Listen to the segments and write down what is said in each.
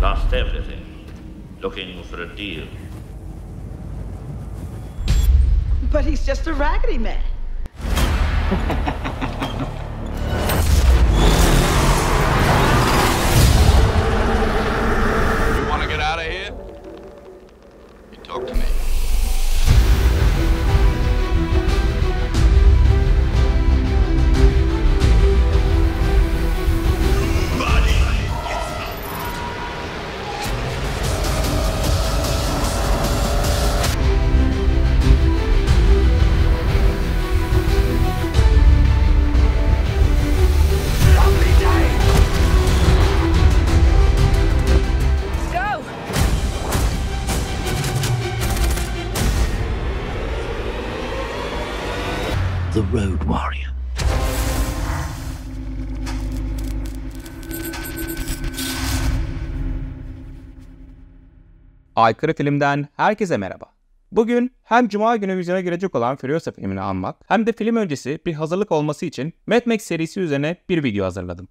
Lost everything. Looking for a deal. But he's just a raggedy man. road warrior. Aykırı Film'den herkese merhaba. Bugün hem Cuma günü vizyona girecek olan Furiosa filmini anmak hem de film öncesi bir hazırlık olması için Mad Max serisi üzerine bir video hazırladım.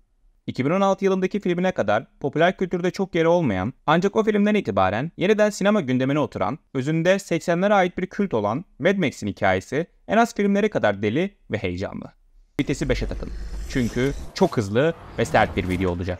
2016 yılındaki filmine kadar popüler kültürde çok yeri olmayan ancak o filmden itibaren yeniden sinema gündemine oturan, özünde 80'lere ait bir kült olan Mad Max'in hikayesi en az filmlere kadar deli ve heyecanlı. Vitesi 5'e takın. Çünkü çok hızlı ve sert bir video olacak.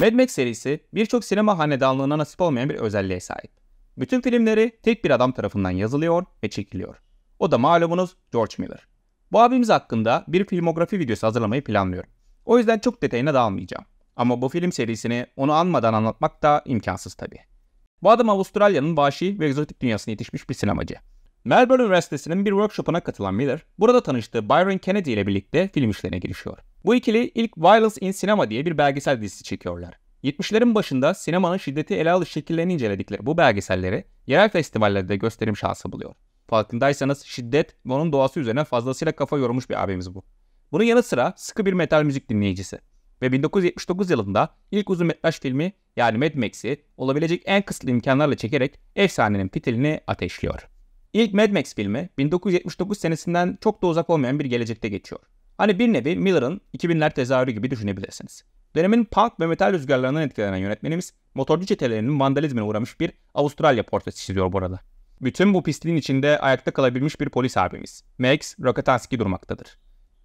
Mad Max serisi birçok sinema hanedanlığına nasip olmayan bir özelliğe sahip. Bütün filmleri tek bir adam tarafından yazılıyor ve çekiliyor. O da malumunuz George Miller. Bu abimiz hakkında bir filmografi videosu hazırlamayı planlıyorum. O yüzden çok detayına dalmayacağım. Ama bu film serisini onu anmadan anlatmak da imkansız tabi. Bu adam Avustralya'nın vahşi ve egzotik dünyasına yetişmiş bir sinemacı. Melbourne Üniversitesi'nin bir workshopuna katılan Miller, burada tanıştığı Byron Kennedy ile birlikte film işlerine girişiyor. Bu ikili ilk Violence in Cinema diye bir belgesel dizisi çekiyorlar. 70'lerin başında sinemanın şiddeti ele alış şekillerini inceledikleri bu belgeselleri yerel festivallerde gösterim şansı buluyor. Farkındaysanız şiddet ve onun doğası üzerine fazlasıyla kafa yormuş bir abimiz bu. Bunun yanı sıra sıkı bir metal müzik dinleyicisi. Ve 1979 yılında ilk uzun metraj filmi yani Mad Max'i olabilecek en kısıtlı imkanlarla çekerek efsanenin pitilini ateşliyor. İlk Mad Max filmi 1979 senesinden çok da uzak olmayan bir gelecekte geçiyor. Hani bir nevi Miller'ın 2000'ler tezahürü gibi düşünebilirsiniz. Dönemin punk ve metal rüzgarlarından etkilenen yönetmenimiz motorcu çetelerinin vandalizmine uğramış bir Avustralya portresi çiziyor burada. Bütün bu pisliğin içinde ayakta kalabilmiş bir polis abimiz, Max Rakatanski durmaktadır.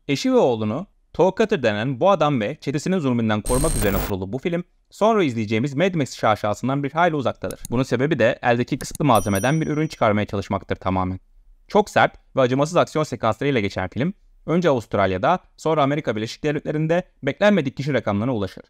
Eşi ve oğlunu Toe denen bu adam ve çetesinin zulmünden korumak üzerine kurulu bu film, sonra izleyeceğimiz Mad Max şaşasından bir hayli uzaktadır. Bunun sebebi de eldeki kısıtlı malzemeden bir ürün çıkarmaya çalışmaktır tamamen. Çok sert ve acımasız aksiyon sekanslarıyla geçen film, önce Avustralya'da, sonra Amerika Birleşik Devletleri'nde beklenmedik kişi rakamlarına ulaşır.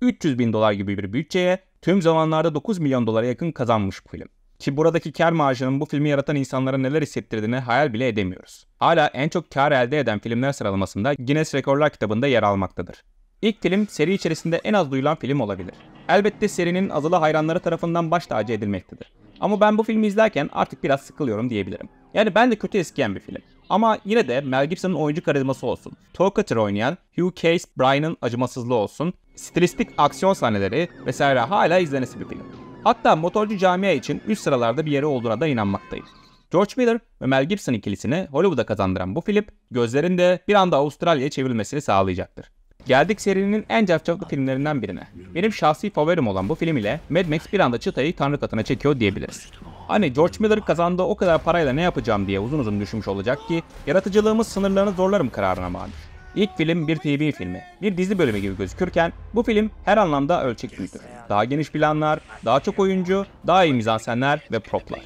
300 bin dolar gibi bir bütçeye tüm zamanlarda 9 milyon dolara yakın kazanmış bu film. Ki buradaki kar marjının bu filmi yaratan insanlara neler hissettirdiğini hayal bile edemiyoruz. Hala en çok kar elde eden filmler sıralamasında Guinness Rekorlar kitabında yer almaktadır. İlk film seri içerisinde en az duyulan film olabilir. Elbette serinin azılı hayranları tarafından baş tacı edilmektedir. Ama ben bu filmi izlerken artık biraz sıkılıyorum diyebilirim. Yani ben de kötü eskiyen bir film. Ama yine de Mel Gibson'ın oyuncu karizması olsun. Tokatır oynayan Hugh Case Bryan'ın acımasızlığı olsun. Stilistik aksiyon sahneleri vesaire hala izlenesi bir film. Hatta motorcu camia için üst sıralarda bir yeri olduğuna da inanmaktayım. George Miller ve Mel Gibson ikilisini Hollywood'a kazandıran bu film gözlerinde bir anda Avustralya'ya çevrilmesini sağlayacaktır. Geldik serinin en cafcaflı filmlerinden birine. Benim şahsi favorim olan bu film ile Mad Max bir anda çıtayı tanrı katına çekiyor diyebiliriz. Hani George Miller kazandığı o kadar parayla ne yapacağım diye uzun uzun düşünmüş olacak ki yaratıcılığımız sınırlarını zorlarım kararına mağdur. İlk film bir TV filmi, bir dizi bölümü gibi gözükürken bu film her anlamda ölçek büyüdü. Daha geniş planlar, daha çok oyuncu, daha iyi mizansenler ve proplar.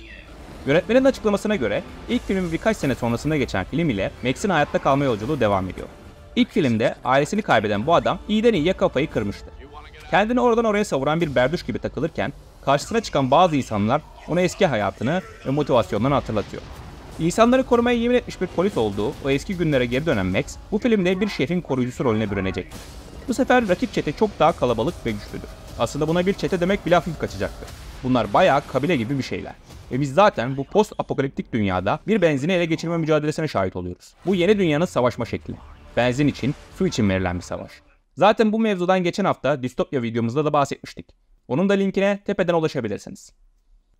Yönetmenin açıklamasına göre ilk filmin birkaç sene sonrasında geçen film ile Max'in hayatta kalma yolculuğu devam ediyor. İlk filmde ailesini kaybeden bu adam iyiden iyiye kafayı kırmıştı. Kendini oradan oraya savuran bir berduş gibi takılırken karşısına çıkan bazı insanlar ona eski hayatını ve motivasyonlarını hatırlatıyor. İnsanları korumaya yemin etmiş bir polis olduğu o eski günlere geri dönen Max, bu filmde bir şefin koruyucusu rolüne bürünecektir. Bu sefer rakip çete çok daha kalabalık ve güçlüdür. Aslında buna bir çete demek bile hafif kaçacaktır. Bunlar bayağı kabile gibi bir şeyler. Ve biz zaten bu post apokaliptik dünyada bir benzini ele geçirme mücadelesine şahit oluyoruz. Bu yeni dünyanın savaşma şekli. Benzin için, su için verilen bir savaş. Zaten bu mevzudan geçen hafta distopya videomuzda da bahsetmiştik. Onun da linkine tepeden ulaşabilirsiniz.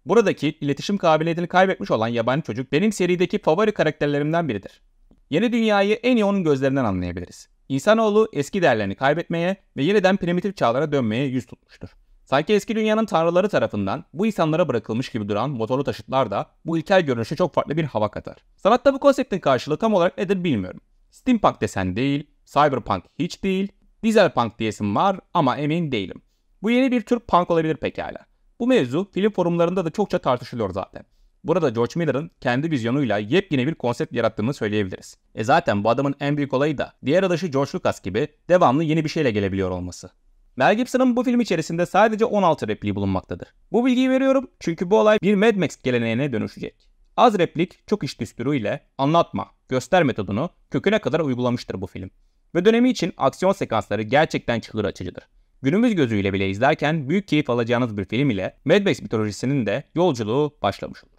Buradaki iletişim kabiliyetini kaybetmiş olan yabancı çocuk benim serideki favori karakterlerimden biridir. Yeni dünyayı en iyi onun gözlerinden anlayabiliriz. İnsanoğlu eski değerlerini kaybetmeye ve yeniden primitif çağlara dönmeye yüz tutmuştur. Sanki eski dünyanın tanrıları tarafından bu insanlara bırakılmış gibi duran motorlu taşıtlar da bu ilkel görünüşe çok farklı bir hava katar. Sanatta bu konseptin karşılığı tam olarak nedir bilmiyorum. Steampunk desen değil, cyberpunk hiç değil, dieselpunk diyesim var ama emin değilim. Bu yeni bir tür punk olabilir pekala. Bu mevzu film forumlarında da çokça tartışılıyor zaten. Burada George Miller'ın kendi vizyonuyla yepyeni bir konsept yarattığını söyleyebiliriz. E zaten bu adamın en büyük olayı da diğer adaşı George Lucas gibi devamlı yeni bir şeyle gelebiliyor olması. Mel Gibson'ın bu film içerisinde sadece 16 repliği bulunmaktadır. Bu bilgiyi veriyorum çünkü bu olay bir Mad Max geleneğine dönüşecek. Az replik çok iş ile anlatma, göster metodunu köküne kadar uygulamıştır bu film. Ve dönemi için aksiyon sekansları gerçekten çığır açıcıdır günümüz gözüyle bile izlerken büyük keyif alacağınız bir film ile Mad Max mitolojisinin de yolculuğu başlamış olur.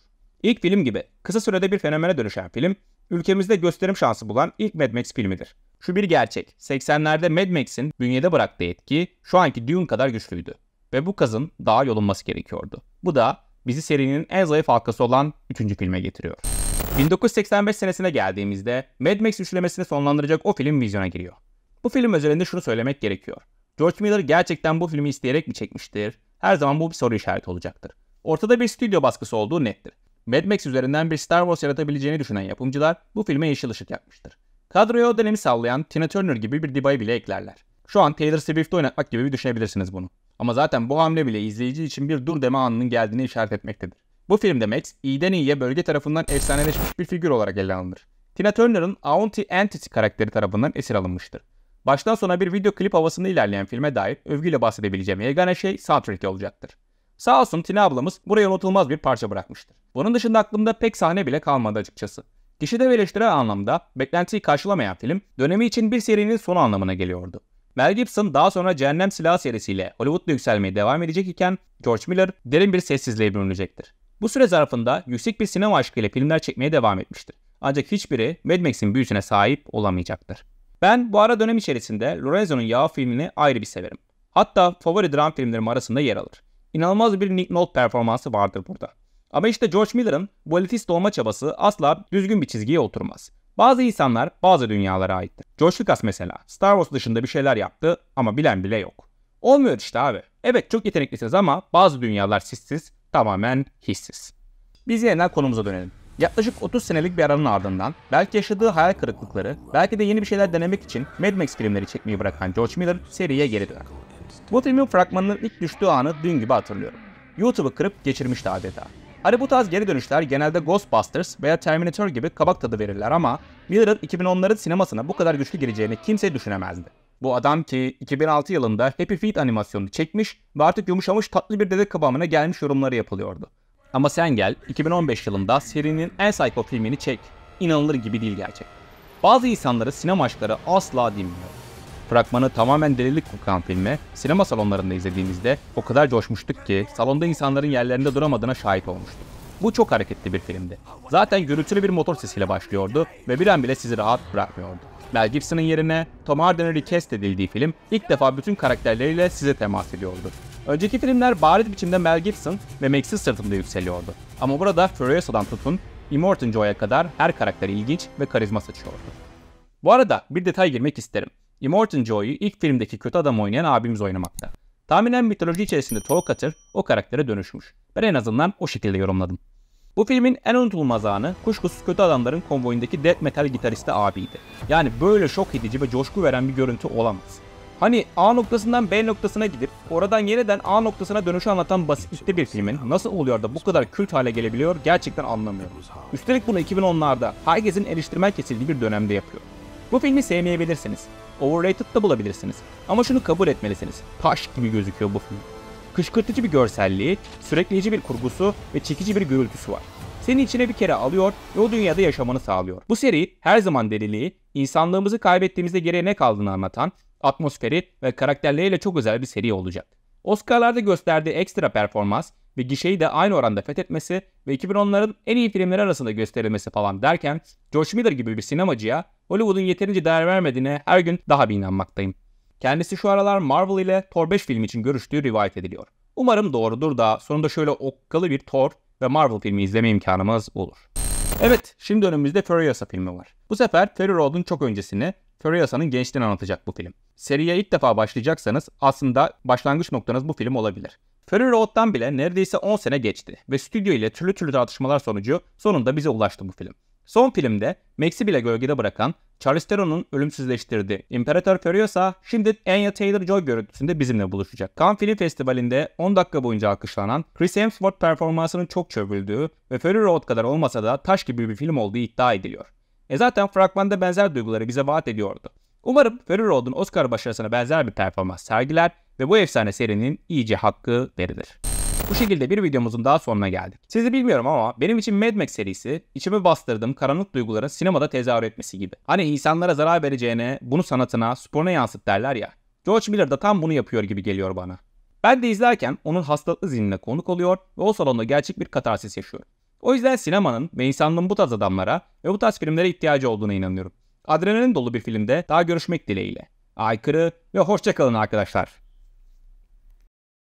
İlk film gibi kısa sürede bir fenomene dönüşen film, ülkemizde gösterim şansı bulan ilk Mad Max filmidir. Şu bir gerçek, 80'lerde Mad Max'in bünyede bıraktığı etki şu anki Dune kadar güçlüydü ve bu kazın daha yolunması gerekiyordu. Bu da bizi serinin en zayıf halkası olan 3. filme getiriyor. 1985 senesine geldiğimizde Mad Max üçlemesini sonlandıracak o film vizyona giriyor. Bu film özelinde şunu söylemek gerekiyor. George Miller gerçekten bu filmi isteyerek mi çekmiştir? Her zaman bu bir soru işareti olacaktır. Ortada bir stüdyo baskısı olduğu nettir. Mad Max üzerinden bir Star Wars yaratabileceğini düşünen yapımcılar bu filme yeşil ışık yakmıştır. Kadroya o dönemi sallayan Tina Turner gibi bir dibayı bile eklerler. Şu an Taylor Swift'i oynatmak gibi bir düşünebilirsiniz bunu. Ama zaten bu hamle bile izleyici için bir dur deme anının geldiğini işaret etmektedir. Bu filmde Max iyiden iyiye bölge tarafından efsaneleşmiş bir figür olarak ele alınır. Tina Turner'ın Auntie Entity karakteri tarafından esir alınmıştır. Baştan sona bir video klip havasında ilerleyen filme dair övgüyle bahsedebileceğim yegane şey soundtrack'i olacaktır. Sağ olsun Tina ablamız buraya unutulmaz bir parça bırakmıştır. Bunun dışında aklımda pek sahne bile kalmadı açıkçası. Kişi de eleştirel anlamda beklentiyi karşılamayan film dönemi için bir serinin son anlamına geliyordu. Mel Gibson daha sonra Cehennem Silahı serisiyle Hollywood'da yükselmeye devam edecek iken George Miller derin bir sessizliğe bürünecektir. Bu süre zarfında yüksek bir sinema aşkıyla filmler çekmeye devam etmiştir. Ancak hiçbiri Mad Max'in büyüsüne sahip olamayacaktır. Ben bu ara dönem içerisinde Lorenzo'nun Yağ filmini ayrı bir severim. Hatta favori dram filmlerim arasında yer alır. İnanılmaz bir Nick Nolte performansı vardır burada. Ama işte George Miller'ın bu elitist olma çabası asla düzgün bir çizgiye oturmaz. Bazı insanlar bazı dünyalara aittir. George Lucas mesela Star Wars dışında bir şeyler yaptı ama bilen bile yok. Olmuyor işte abi. Evet çok yeteneklisiniz ama bazı dünyalar sizsiz, tamamen hissiz. Biz yeniden konumuza dönelim. Yaklaşık 30 senelik bir aranın ardından belki yaşadığı hayal kırıklıkları, belki de yeni bir şeyler denemek için Mad Max filmleri çekmeyi bırakan George Miller seriye geri döner. Bu filmin fragmanının ilk düştüğü anı dün gibi hatırlıyorum. YouTube'u kırıp geçirmişti adeta. Hani bu tarz geri dönüşler genelde Ghostbusters veya Terminator gibi kabak tadı verirler ama Miller'ın 2010'ların sinemasına bu kadar güçlü gireceğini kimse düşünemezdi. Bu adam ki 2006 yılında Happy Feet animasyonunu çekmiş ve artık yumuşamış tatlı bir dede kıvamına gelmiş yorumları yapılıyordu. Ama sen gel 2015 yılında serinin en psycho filmini çek. İnanılır gibi değil gerçek. Bazı insanları sinema aşkları asla dinmiyor. Fragmanı tamamen delilik kokan filmi sinema salonlarında izlediğimizde o kadar coşmuştuk ki salonda insanların yerlerinde duramadığına şahit olmuştuk. Bu çok hareketli bir filmdi. Zaten gürültülü bir motor sesiyle başlıyordu ve bir an bile sizi rahat bırakmıyordu. Mel Gibson'ın yerine Tom Hardy'nin recast edildiği film ilk defa bütün karakterleriyle size temas ediyordu. Önceki filmler bariz biçimde Mel Gibson ve Max'in sırtında yükseliyordu. Ama burada Furioso'dan tutun, Immortan Joy'a kadar her karakter ilginç ve karizma saçıyordu. Bu arada bir detay girmek isterim. Immortan Joy'u ilk filmdeki kötü adam oynayan abimiz oynamakta. Tahminen mitoloji içerisinde Tolkatır o karaktere dönüşmüş. Ben en azından o şekilde yorumladım. Bu filmin en unutulmaz anı kuşkusuz kötü adamların konvoyundaki death metal gitaristi abiydi. Yani böyle şok edici ve coşku veren bir görüntü olamaz. Hani A noktasından B noktasına gidip oradan yeniden A noktasına dönüşü anlatan basitlikte bir filmin nasıl oluyor da bu kadar kült hale gelebiliyor gerçekten anlamıyorum. Üstelik bunu 2010'larda herkesin eleştirmen kesildiği bir dönemde yapıyor. Bu filmi sevmeyebilirsiniz. Overrated da bulabilirsiniz. Ama şunu kabul etmelisiniz. Taş gibi gözüküyor bu film. Kışkırtıcı bir görselliği, sürekleyici bir kurgusu ve çekici bir gürültüsü var. Seni içine bir kere alıyor ve o dünyada yaşamanı sağlıyor. Bu seri her zaman deliliği, insanlığımızı kaybettiğimizde geriye ne kaldığını anlatan atmosferi ve karakterleriyle çok özel bir seri olacak. Oscar'larda gösterdiği ekstra performans ve gişeyi de aynı oranda fethetmesi ve 2010'ların en iyi filmleri arasında gösterilmesi falan derken Josh Miller gibi bir sinemacıya Hollywood'un yeterince değer vermediğine her gün daha bir inanmaktayım. Kendisi şu aralar Marvel ile Thor 5 filmi için görüştüğü rivayet ediliyor. Umarım doğrudur da sonunda şöyle okkalı bir Thor ve Marvel filmi izleme imkanımız olur. Evet, şimdi önümüzde Furiosa filmi var. Bu sefer Fury Road'un çok öncesini Furiousa'nın gençliğini anlatacak bu film. Seriye ilk defa başlayacaksanız aslında başlangıç noktanız bu film olabilir. Fury Road'dan bile neredeyse 10 sene geçti ve stüdyo ile türlü türlü tartışmalar sonucu sonunda bize ulaştı bu film. Son filmde Max'i bile gölgede bırakan Charles Theron'un ölümsüzleştirdiği İmparator Furiosa şimdi Anya Taylor-Joy görüntüsünde bizimle buluşacak. Cannes Film Festivali'nde 10 dakika boyunca alkışlanan Chris Hemsworth performansının çok çövüldüğü ve Fury Road kadar olmasa da taş gibi bir film olduğu iddia ediliyor. E zaten fragmanda benzer duyguları bize vaat ediyordu. Umarım Ferrer Road'un Oscar başarısına benzer bir performans sergiler ve bu efsane serinin iyice hakkı verilir. Bu şekilde bir videomuzun daha sonuna geldik. Sizi bilmiyorum ama benim için Mad Max serisi içimi bastırdığım karanlık duyguların sinemada tezahür etmesi gibi. Hani insanlara zarar vereceğine bunu sanatına, sporuna yansıt derler ya. George Miller de tam bunu yapıyor gibi geliyor bana. Ben de izlerken onun hastalıklı zihnine konuk oluyor ve o salonda gerçek bir katarsis yaşıyorum. O yüzden sinemanın ve insanlığın bu tarz adamlara ve bu tarz filmlere ihtiyacı olduğuna inanıyorum. Adrenalin dolu bir filmde daha görüşmek dileğiyle. Aykırı ve hoşçakalın arkadaşlar.